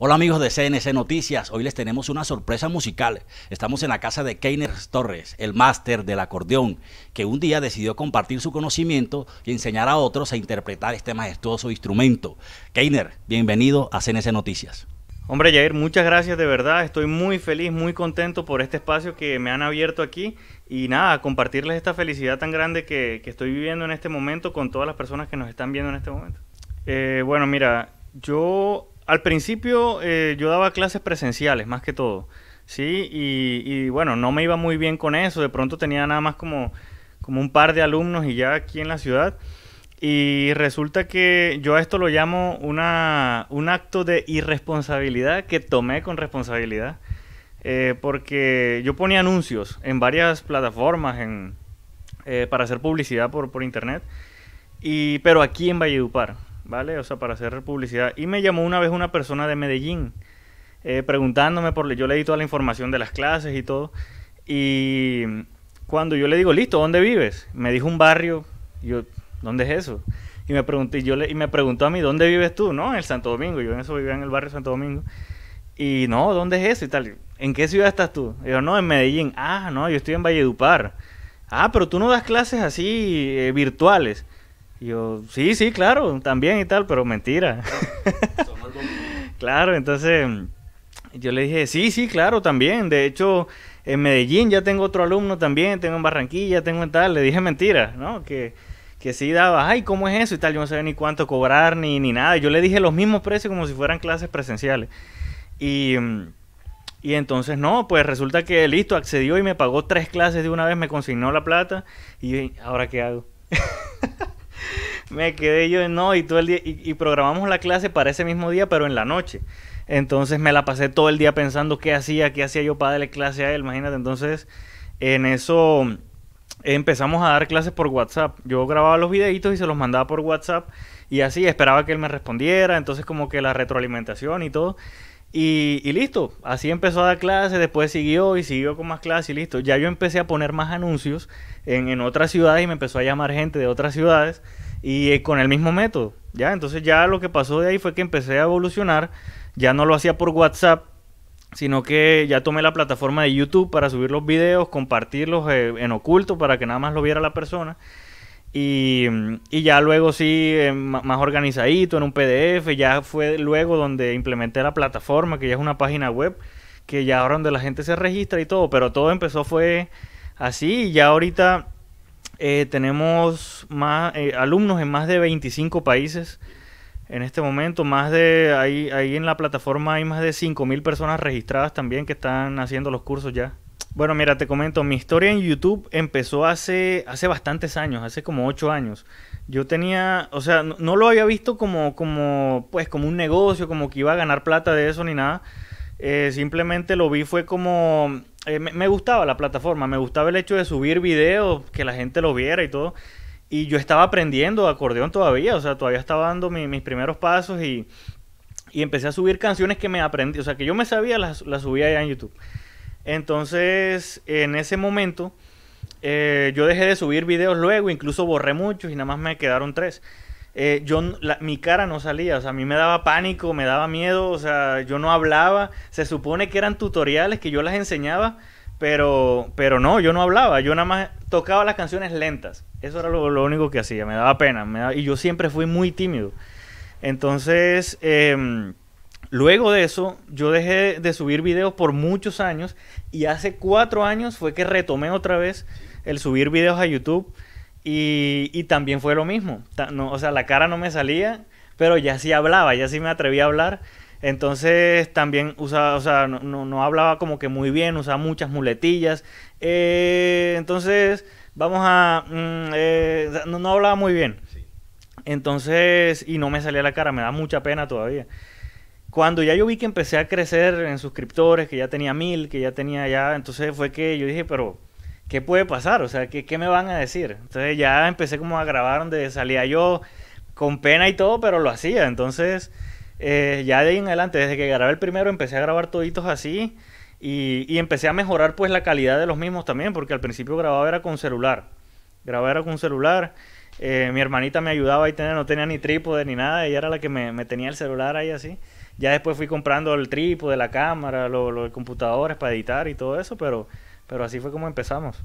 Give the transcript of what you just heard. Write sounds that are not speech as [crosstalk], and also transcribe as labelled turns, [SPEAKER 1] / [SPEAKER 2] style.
[SPEAKER 1] Hola amigos de CNC Noticias, hoy les tenemos una sorpresa musical. Estamos en la casa de Keiner Torres, el máster del acordeón, que un día decidió compartir su conocimiento y enseñar a otros a interpretar este majestuoso instrumento. Keiner, bienvenido a CNC Noticias. Hombre Jair, muchas gracias de verdad, estoy muy feliz, muy contento por este espacio que me han abierto aquí y nada, compartirles esta felicidad tan grande que, estoy viviendo en este momento con todas las personas que nos están viendo en este momento. Eh, bueno, mira, yo al principio eh, yo daba clases presenciales, más que todo. Sí, y, bueno, no me iba muy bien con eso. De pronto tenía nada más como, como un par de alumnos y ya aquí en la ciudad. Y resulta que yo a esto lo llamo un acto de irresponsabilidad que tomé con responsabilidad. Eh, porque yo ponía anuncios en varias plataformas eh, para hacer publicidad por, por internet. Y, pero aquí en Valledupar. ¿vale? O sea, para hacer publicidad. Y me llamó una vez una persona de Medellín eh, preguntándome, por, yo le di toda la información de las clases y todo. Y cuando yo le digo, listo, ¿dónde vives? Me dijo un barrio, yo, ¿dónde es eso? Y me, pregunté, yo y me preguntó a mí, ¿dónde vives tú? No, en el Santo Domingo, yo en eso vivía en el barrio Santo Domingo. Y no, ¿dónde es eso? Y tal, ¿en qué ciudad estás tú? Y yo, no, en Medellín. Ah, no, yo estoy en Valledupar. Ah, pero tú no das clases así eh, virtuales. Y yo, sí, sí, claro, también y tal, pero mentira. [laughs] claro, entonces yo le dije, sí, sí, claro, también. De hecho, en Medellín ya tengo otro alumno también, tengo en Barranquilla, tengo en tal. Le dije mentira, ¿no? Que, que sí daba, ay, ¿cómo es eso? Y tal, yo no sabía ni cuánto cobrar ni, nada. Yo le dije los mismos precios como si fueran clases presenciales. Y, y entonces, no, pues resulta que listo, accedió y me pagó tres clases de una vez, me consignó la plata. Y ¿ahora qué hago? [laughs] me quedé yo no y todo el día y, programamos la clase para ese mismo día pero en la noche entonces me la pasé todo el día pensando qué hacía qué hacía yo para darle clase a él imagínate entonces en eso empezamos a dar clases por WhatsApp yo grababa los videitos y se los mandaba por WhatsApp y así esperaba que él me respondiera entonces como que la retroalimentación y todo y, listo, así empezó a dar clases, después siguió y siguió con más clases y listo. Ya yo empecé a poner más anuncios en, en otras ciudades y me empezó a llamar gente de otras ciudades y eh, con el mismo método, ¿ya? Entonces ya lo que pasó de ahí fue que empecé a evolucionar, ya no lo hacía por WhatsApp, sino que ya tomé la plataforma de YouTube para subir los videos, compartirlos eh, en oculto para que nada más lo viera la persona. Y, ya luego sí, eh, más organizadito, en un PDF, ya fue luego donde implementé la plataforma, que ya es una página web, que ya ahora donde la gente se registra y todo, pero todo empezó fue así, y ya ahorita eh, tenemos más eh, alumnos en más de 25 países. En este momento, más de ahí, ahí en la plataforma hay más de 5.000 personas registradas también que están haciendo los cursos ya. Bueno, mira, te comento, mi historia en YouTube empezó hace, hace bastantes años, hace como 8 años. Yo tenía, o sea, no, lo había visto como, como, pues, como un negocio, como que iba a ganar plata de eso ni nada. Eh, simplemente lo vi fue como eh, me, gustaba la plataforma, me gustaba el hecho de subir videos, que la gente lo viera y todo. Y yo estaba aprendiendo acordeón todavía, o sea, todavía estaba dando mis primeros pasos y, empecé a subir canciones que me aprendí, o sea, que yo me sabía, las, subía allá en YouTube. Entonces, en ese momento, eh, yo dejé de subir videos luego, incluso borré muchos y nada más me quedaron tres. Eh, yo, mi cara no salía, o sea, a mí me daba pánico, me daba miedo, o sea, yo no hablaba, se supone que eran tutoriales que yo las enseñaba, pero, pero no, yo no hablaba, yo nada más tocaba las canciones lentas, eso era lo, único que hacía, me daba pena, me y yo siempre fui muy tímido. Entonces, em, luego de eso, yo dejé de subir videos por muchos años, y hace cuatro años fue que retomé otra vez el subir videos a YouTube. Y, también fue lo mismo. o sea, la cara no me salía, pero ya sí hablaba, ya sí me atrevía a hablar. Entonces también usaba, o sea, no, hablaba como que muy bien, usaba muchas muletillas. Eh, entonces, vamos a... Mm, eh, no, hablaba muy bien. Entonces, y no me salía la cara, me da mucha pena todavía. Cuando ya yo vi que empecé a crecer en suscriptores, que ya tenía mil, que ya tenía ya, entonces fue que yo dije, pero ¿qué puede pasar? O sea, ¿qué, me van a decir? Entonces ya empecé como a grabar donde salía yo con pena y todo, pero lo hacía. Entonces, eh, ya de ahí en adelante, desde que grabé el primero, empecé a grabar toditos así y, empecé a mejorar pues la calidad de los mismos también, porque al principio grababa era con celular. Grababa era con celular. Eh, mi hermanita me ayudaba y no tenía ni trípode ni nada, ella era la que me, tenía el celular ahí así. Ya después fui comprando el trípode, la cámara, los computadores para editar y todo eso, pero pero así fue como empezamos.